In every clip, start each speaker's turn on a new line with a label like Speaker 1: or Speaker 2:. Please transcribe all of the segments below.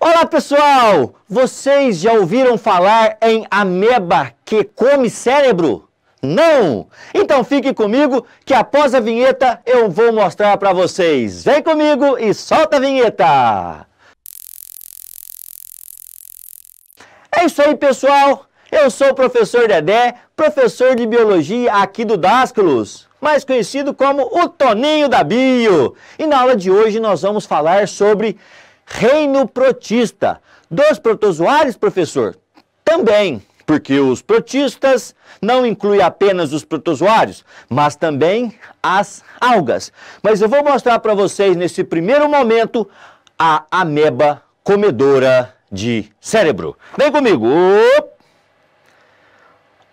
Speaker 1: Olá pessoal! Vocês já ouviram falar em ameba que come cérebro? Não? Então fique comigo que após a vinheta eu vou mostrar para vocês. Vem comigo e solta a vinheta! É isso aí pessoal! Eu sou o professor Dedé, professor de biologia aqui do Dasculus, mais conhecido como o Toninho da Bio. E na aula de hoje nós vamos falar sobre reino protista. Dos protozoários, professor? Também, porque os protistas não incluem apenas os protozoários, mas também as algas. Mas eu vou mostrar para vocês nesse primeiro momento a ameba comedora de cérebro. Vem comigo!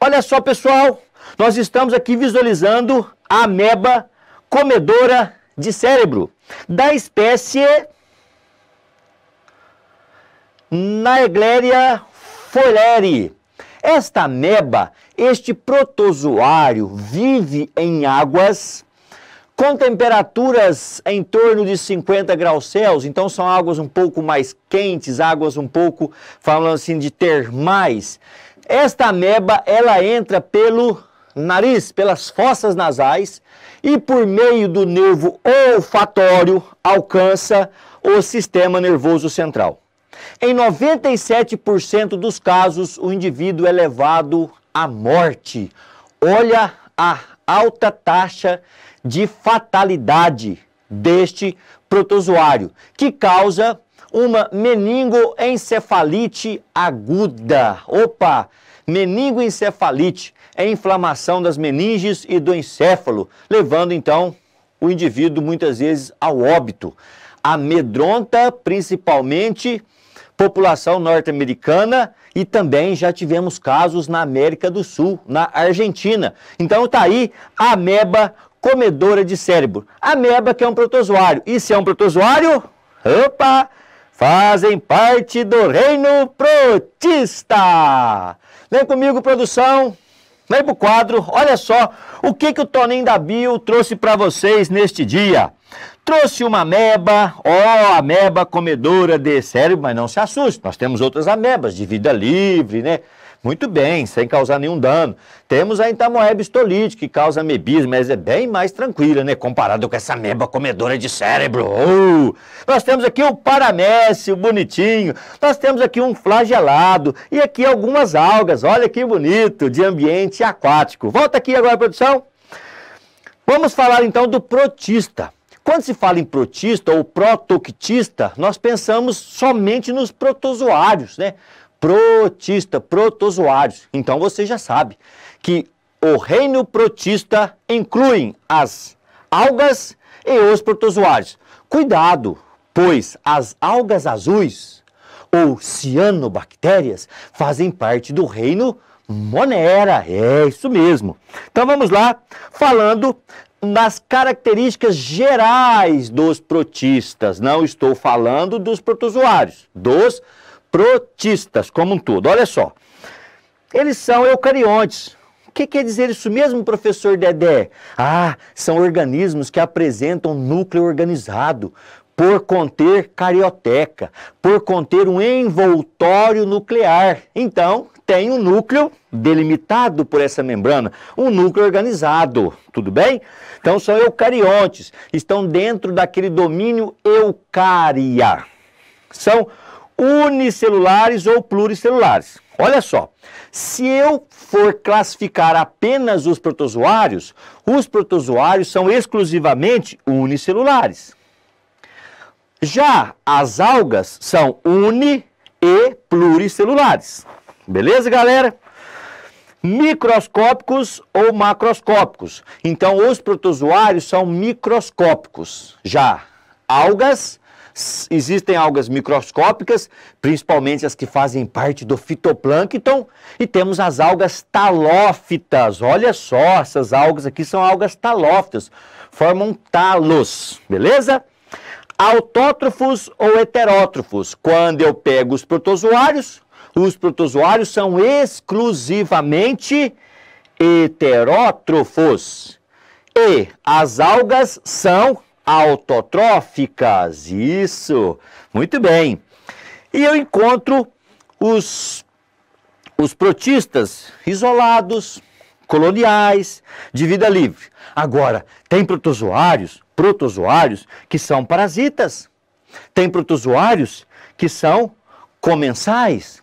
Speaker 1: Olha só, pessoal, nós estamos aqui visualizando a ameba comedora de cérebro da espécie Naegleria foleri. Esta ameba, este protozoário, vive em águas com temperaturas em torno de 50 graus Celsius, então são águas um pouco mais quentes, águas um pouco, falando assim, de termais. Esta ameba, ela entra pelo nariz, pelas fossas nasais e por meio do nervo olfatório alcança o sistema nervoso central. Em 97% dos casos, o indivíduo é levado à morte. Olha a alta taxa de fatalidade deste protozoário, que causa uma meningoencefalite aguda. Opa! Meningoencefalite é inflamação das meninges e do encéfalo, levando então o indivíduo muitas vezes ao óbito. Amedronta principalmente população norte-americana e também já tivemos casos na América do Sul, na Argentina. Então tá aí a ameba comedora de cérebro. A ameba que é um protozoário. E se é um protozoário, opa, fazem parte do reino protista. Vem comigo, produção. Vem pro quadro. Olha só o que, que o Toninho da Bio trouxe para vocês neste dia. Trouxe uma ameba, ó, oh, ameba comedora de cérebro, mas não se assuste, nós temos outras amebas de vida livre, né? Muito bem, sem causar nenhum dano. Temos a entamoeba estolite, que causa amebismo, mas é bem mais tranquila, né? Comparado com essa ameba comedora de cérebro. Oh! Nós temos aqui o paramécio o bonitinho. Nós temos aqui um flagelado e aqui algumas algas. Olha que bonito, de ambiente aquático. Volta aqui agora, produção. Vamos falar então do protista quando se fala em protista ou protoctista, nós pensamos somente nos protozoários, né? Protista, protozoários. Então você já sabe que o reino protista inclui as algas e os protozoários. Cuidado, pois as algas azuis ou cianobactérias fazem parte do reino Monera. É isso mesmo. Então vamos lá, falando nas características gerais dos protistas. Não estou falando dos protozoários, dos protistas como um todo. Olha só, eles são eucariontes. O que quer dizer isso mesmo, professor Dedé? Ah, são organismos que apresentam núcleo organizado por conter carioteca, por conter um envoltório nuclear. Então, tem um núcleo delimitado por essa membrana, um núcleo organizado, tudo bem? Então são eucariontes, estão dentro daquele domínio eucaria. São unicelulares ou pluricelulares. Olha só, se eu for classificar apenas os protozoários, os protozoários são exclusivamente unicelulares. Já as algas são uni e pluricelulares. Beleza, galera? microscópicos ou macroscópicos. Então, os protozoários são microscópicos. Já algas, existem algas microscópicas, principalmente as que fazem parte do fitoplâncton, e temos as algas talófitas. Olha só, essas algas aqui são algas talófitas, formam talos, beleza? Autótrofos ou heterótrofos, quando eu pego os protozoários, os protozoários são exclusivamente heterótrofos. E as algas são autotróficas. Isso, muito bem. E eu encontro os, os protistas isolados, coloniais, de vida livre. Agora, tem protozoários, protozoários que são parasitas. Tem protozoários que são comensais.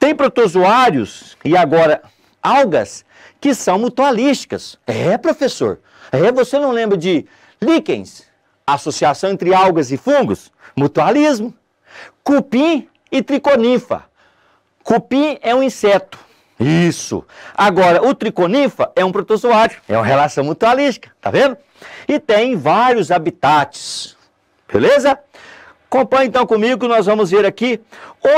Speaker 1: Tem protozoários e agora algas que são mutualísticas. É, professor. É, você não lembra de líquens, associação entre algas e fungos? Mutualismo. Cupim e triconinfa. Cupim é um inseto. Isso. Agora, o triconinfa é um protozoário, é uma relação mutualística, tá vendo? E tem vários habitats. Beleza? Acompanhe então comigo, nós vamos ver aqui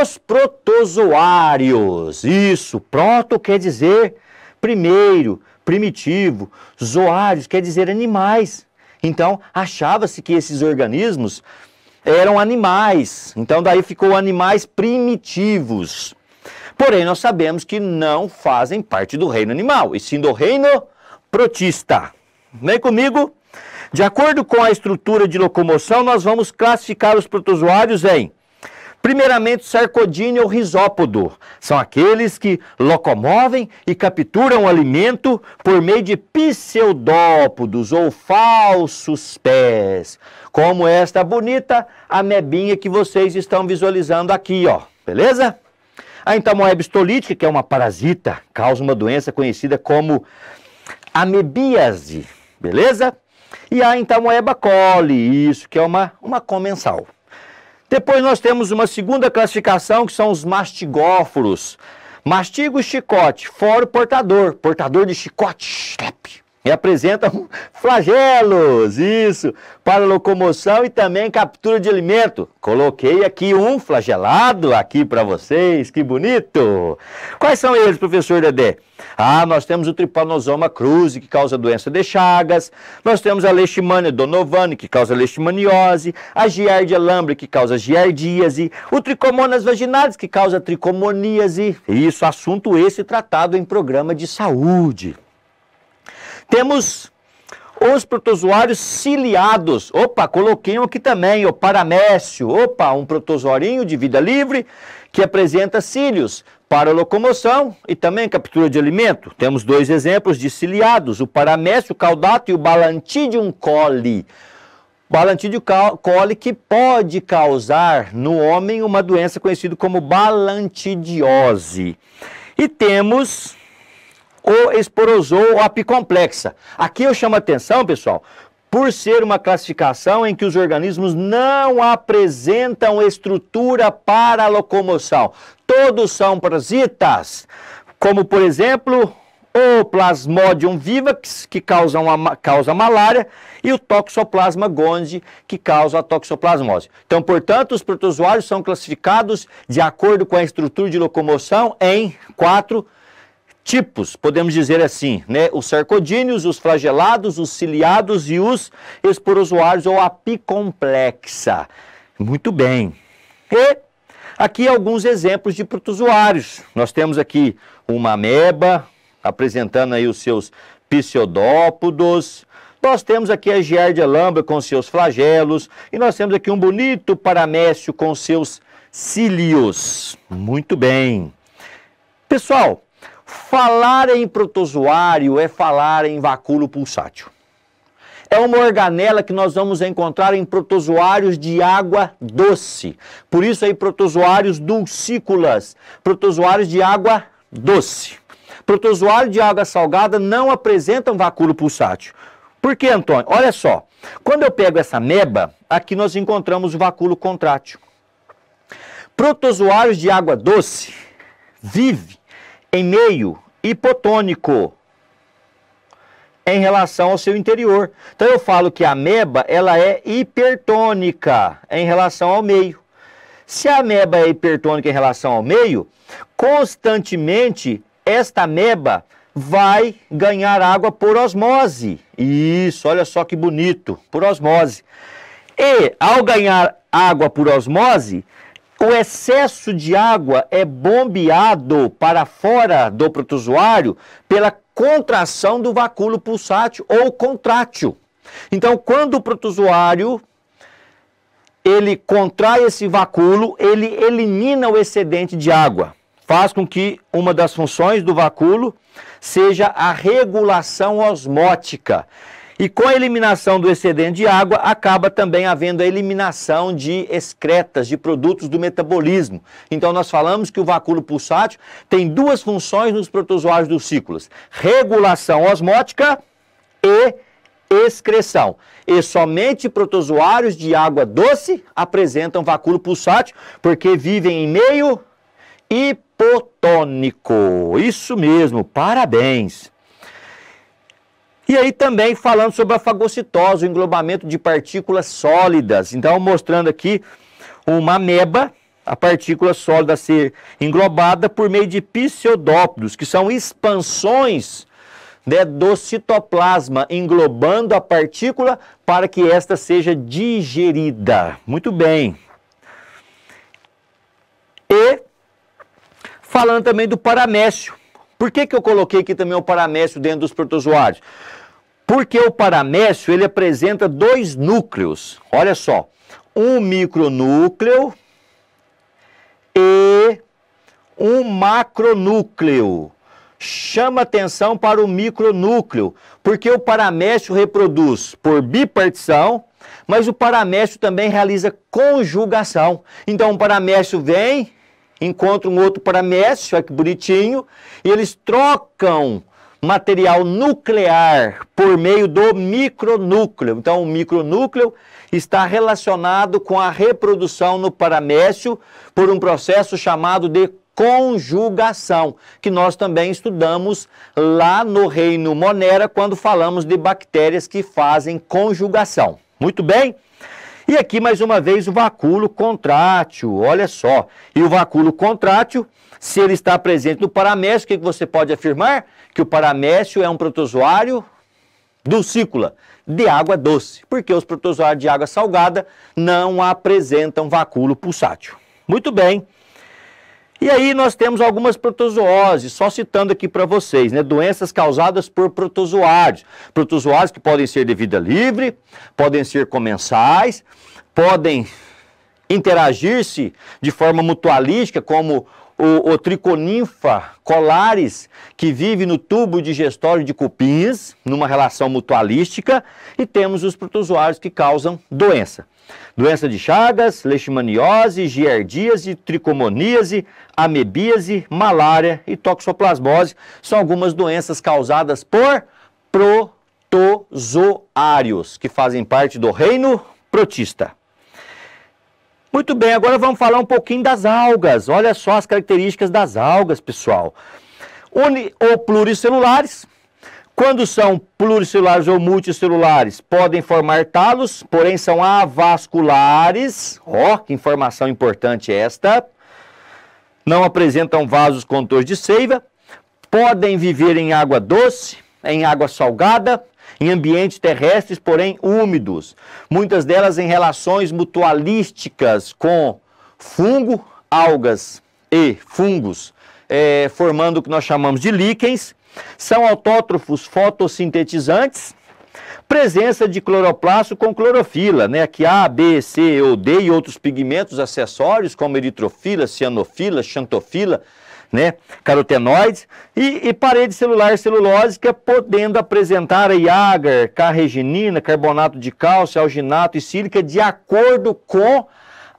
Speaker 1: os protozoários. Isso, proto quer dizer primeiro, primitivo, zoários quer dizer animais. Então, achava-se que esses organismos eram animais. Então, daí ficou animais primitivos. Porém, nós sabemos que não fazem parte do reino animal, e sim do reino protista. Vem comigo. De acordo com a estrutura de locomoção, nós vamos classificar os protozoários em Primeiramente, ou risópodo. São aqueles que locomovem e capturam alimento por meio de pseudópodos ou falsos pés, como esta bonita amebinha que vocês estão visualizando aqui, ó. Beleza? A entamoeba estolítica, que é uma parasita, causa uma doença conhecida como amebíase, beleza? E há ah, então a é Eba Cole, isso, que é uma, uma comensal. Depois nós temos uma segunda classificação, que são os mastigóforos. Mastiga o chicote, fora o portador. Portador de chicote, e apresentam flagelos, isso, para locomoção e também captura de alimento. Coloquei aqui um flagelado aqui para vocês, que bonito! Quais são eles, professor Dedé? Ah, nós temos o tripanosoma cruzi, que causa doença de Chagas, nós temos a leishmania donovani, que causa leishmaniose, a giardia lambre, que causa giardíase, o tricomonas vaginalis, que causa tricomoníase. Isso, assunto esse tratado em programa de saúde. Temos os protozoários ciliados. Opa, coloquei um aqui também, o paramécio. Opa, um protozoarinho de vida livre que apresenta cílios para locomoção e também captura de alimento. Temos dois exemplos de ciliados, o paramécio caudato e o balantidium coli. balantidium coli que pode causar no homem uma doença conhecida como balantidiose. E temos ou esporosou ou apicomplexa. Aqui eu chamo a atenção, pessoal, por ser uma classificação em que os organismos não apresentam estrutura para a locomoção. Todos são parasitas, como por exemplo o Plasmodium vivax, que causa, uma, causa malária, e o Toxoplasma gondii, que causa a toxoplasmose. Então, portanto, os protozoários são classificados de acordo com a estrutura de locomoção em quatro tipos, podemos dizer assim, né? Os sarcodíneos, os flagelados, os ciliados e os esporozoários ou apicomplexa. Muito bem. E aqui alguns exemplos de protozoários. Nós temos aqui uma ameba apresentando aí os seus pseudópodos. Nós temos aqui a giardia lambda com seus flagelos e nós temos aqui um bonito paramécio com seus cílios. Muito bem. Pessoal, Falar em protozoário é falar em vacúolo pulsátil. É uma organela que nós vamos encontrar em protozoários de água doce. Por isso aí protozoários dulcícolas, protozoários de água doce. Protozoário de água salgada não apresentam vacúolo pulsátil. Por que, Antônio? Olha só, quando eu pego essa meba, aqui nós encontramos o vacúolo contrátil. Protozoários de água doce vive em meio hipotônico em relação ao seu interior. Então eu falo que a ameba ela é hipertônica em relação ao meio. Se a ameba é hipertônica em relação ao meio, constantemente esta ameba vai ganhar água por osmose. Isso, olha só que bonito, por osmose. E ao ganhar água por osmose, o excesso de água é bombeado para fora do protozoário pela contração do vacúolo pulsátil ou contrátil. Então, quando o protozoário ele contrai esse vacúolo, ele elimina o excedente de água. Faz com que uma das funções do vacúolo seja a regulação osmótica. E com a eliminação do excedente de água, acaba também havendo a eliminação de excretas, de produtos do metabolismo. Então, nós falamos que o vacúolo pulsátil tem duas funções nos protozoários dos cíclos: regulação osmótica e excreção. E somente protozoários de água doce apresentam vacúolo pulsátil, porque vivem em meio hipotônico. Isso mesmo, parabéns! E aí também falando sobre a fagocitose, o englobamento de partículas sólidas. Então, mostrando aqui uma ameba, a partícula sólida a ser englobada por meio de pseudópodos, que são expansões né, do citoplasma, englobando a partícula para que esta seja digerida. Muito bem. E falando também do paramécio. Por que, que eu coloquei aqui também o paramécio dentro dos protozoários? Porque o paramécio ele apresenta dois núcleos. Olha só, um micronúcleo e um macronúcleo. Chama atenção para o micronúcleo, porque o paramécio reproduz por bipartição, mas o paramécio também realiza conjugação. Então, o paramécio vem, encontra um outro paramécio, olha que bonitinho, e eles trocam material nuclear por meio do micronúcleo. Então, o micronúcleo está relacionado com a reprodução no paramécio por um processo chamado de conjugação, que nós também estudamos lá no reino Monera quando falamos de bactérias que fazem conjugação. Muito bem? E aqui mais uma vez o vacúolo contrátil, olha só. E o vacúolo contrátil se ele está presente no paramécio, o que você pode afirmar? Que o paramécio é um protozoário dulcícola de água doce, porque os protozoários de água salgada não apresentam vacúolo pulsátil. Muito bem. E aí nós temos algumas protozooses, só citando aqui para vocês, né? Doenças causadas por protozoários. Protozoários que podem ser de vida livre, podem ser comensais, podem interagir-se de forma mutualística, como o, o triconinfa colares, que vive no tubo digestório de cupins, numa relação mutualística, e temos os protozoários que causam doença. Doença de Chagas, leishmaniose, giardíase, tricomoníase, amebíase, malária e toxoplasmose são algumas doenças causadas por protozoários, que fazem parte do reino protista. Muito bem, agora vamos falar um pouquinho das algas. Olha só as características das algas, pessoal. Uni ou pluricelulares. Quando são pluricelulares ou multicelulares, podem formar talos, porém são avasculares. Ó, oh, que informação importante é esta. Não apresentam vasos condutores de seiva. Podem viver em água doce, em água salgada, em ambientes terrestres, porém úmidos, muitas delas em relações mutualísticas com fungo, algas e fungos, é, formando o que nós chamamos de líquens, são autótrofos fotossintetizantes, presença de cloroplasto com clorofila, né, que A, B, C ou D e outros pigmentos acessórios, como eritrofila, cianofila, xantofila, né, carotenoides, e, e parede celular celulósica, podendo apresentar aí ágar, carreginina, carbonato de cálcio, alginato e sílica, de acordo com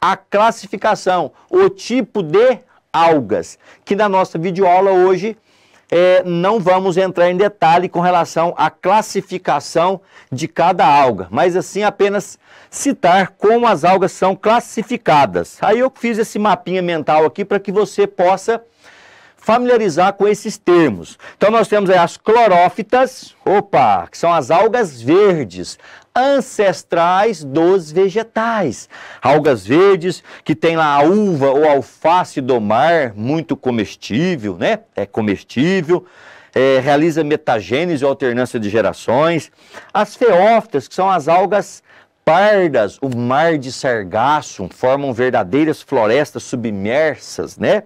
Speaker 1: a classificação, o tipo de algas, que na nossa videoaula hoje é, não vamos entrar em detalhe com relação à classificação de cada alga, mas assim apenas citar como as algas são classificadas. Aí eu fiz esse mapinha mental aqui para que você possa familiarizar com esses termos. Então nós temos aí as clorófitas, opa, que são as algas verdes, ancestrais dos vegetais. Algas verdes que tem lá a uva ou alface do mar, muito comestível, né? É comestível. É, realiza metagênese ou alternância de gerações. As feófitas, que são as algas pardas, o mar de sargasso, formam verdadeiras florestas submersas, né?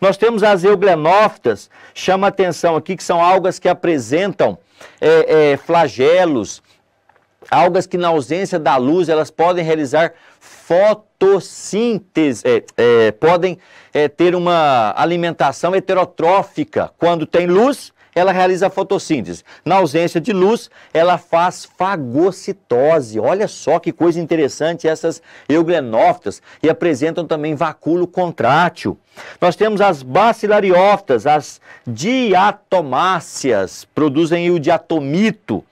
Speaker 1: Nós temos as euglenófitas, chama atenção aqui que são algas que apresentam é, é, flagelos, algas que na ausência da luz elas podem realizar fotossíntese, é, é podem é, ter uma alimentação heterotrófica. Quando tem luz, ela realiza fotossíntese. Na ausência de luz, ela faz fagocitose. Olha só que coisa interessante essas euglenófitas e apresentam também vacúolo contrátil. Nós temos as bacilariófitas, as diatomáceas, produzem o diatomito.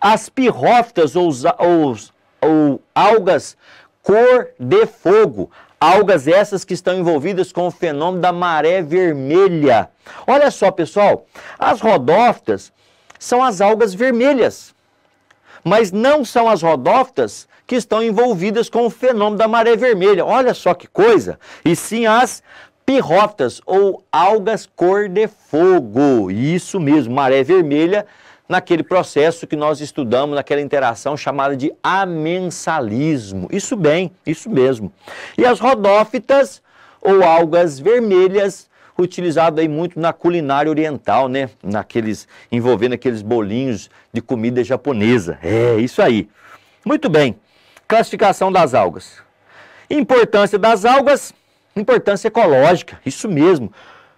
Speaker 1: As pirrófitas ou, ou, ou algas cor de fogo. Algas essas que estão envolvidas com o fenômeno da maré vermelha. Olha só, pessoal, as rodófitas são as algas vermelhas, mas não são as rodófitas que estão envolvidas com o fenômeno da maré vermelha. Olha só que coisa! E sim as pirrófitas ou algas cor de fogo. Isso mesmo, maré vermelha naquele processo que nós estudamos, naquela interação chamada de amensalismo. Isso bem, isso mesmo. E as rodófitas ou algas vermelhas, utilizado aí muito na culinária oriental, né? Naqueles envolvendo aqueles bolinhos de comida japonesa. É, isso aí. Muito bem. Classificação das algas. Importância das algas, importância ecológica. Isso mesmo.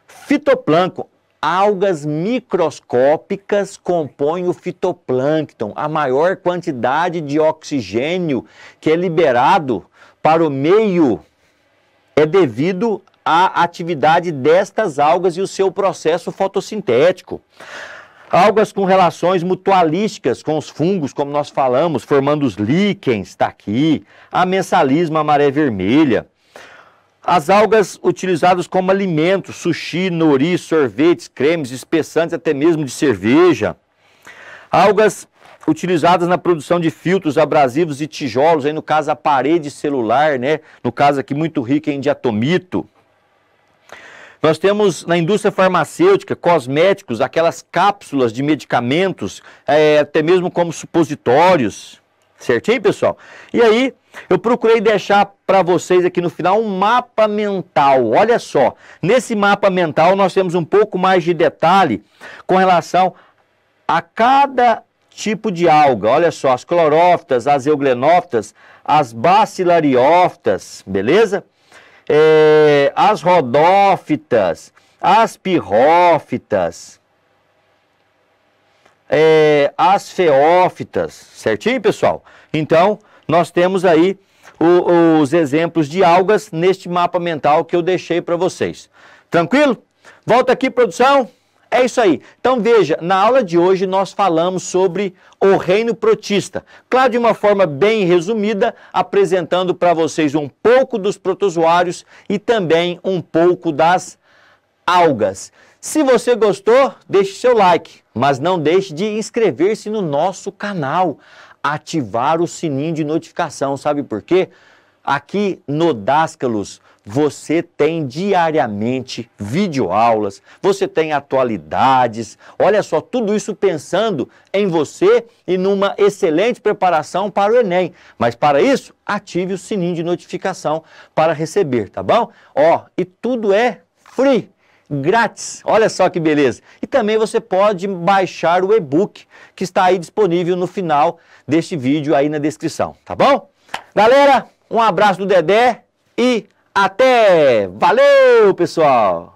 Speaker 1: Fitoplâncton, algas microscópicas compõem o fitoplâncton, a maior quantidade de oxigênio que é liberado para o meio é devido à atividade destas algas e o seu processo fotossintético. Algas com relações mutualísticas com os fungos, como nós falamos, formando os líquens, está aqui, a mensalismo a maré vermelha, as algas utilizadas como alimento, sushi, nori, sorvetes, cremes, espessantes, até mesmo de cerveja. Algas utilizadas na produção de filtros abrasivos e tijolos, aí no caso a parede celular, né? No caso aqui muito rica em diatomito. Nós temos na indústria farmacêutica, cosméticos, aquelas cápsulas de medicamentos, é, até mesmo como supositórios. Certinho, pessoal? E aí, eu procurei deixar para vocês aqui no final um mapa mental. Olha só, nesse mapa mental nós temos um pouco mais de detalhe com relação a cada tipo de alga. Olha só, as clorófitas, as euglenófitas, as bacilariófitas, beleza? É, as rodófitas, as pirrófitas, é, as feófitas, certinho, pessoal? Então, nós temos aí o, os exemplos de algas neste mapa mental que eu deixei para vocês. Tranquilo? Volta aqui, produção. É isso aí. Então veja, na aula de hoje nós falamos sobre o reino protista. Claro, de uma forma bem resumida, apresentando para vocês um pouco dos protozoários e também um pouco das algas. Se você gostou, deixe seu like, mas não deixe de inscrever-se no nosso canal, ativar o sininho de notificação, sabe por quê? Aqui no Dascalos você tem diariamente videoaulas, você tem atualidades, olha só, tudo isso pensando em você e numa excelente preparação para o Enem. Mas para isso, ative o sininho de notificação para receber, tá bom? Ó, e tudo é free grátis. Olha só que beleza. E também você pode baixar o e-book que está aí disponível no final deste vídeo aí na descrição, tá bom? Galera, um abraço do Dedé e até! Valeu, pessoal!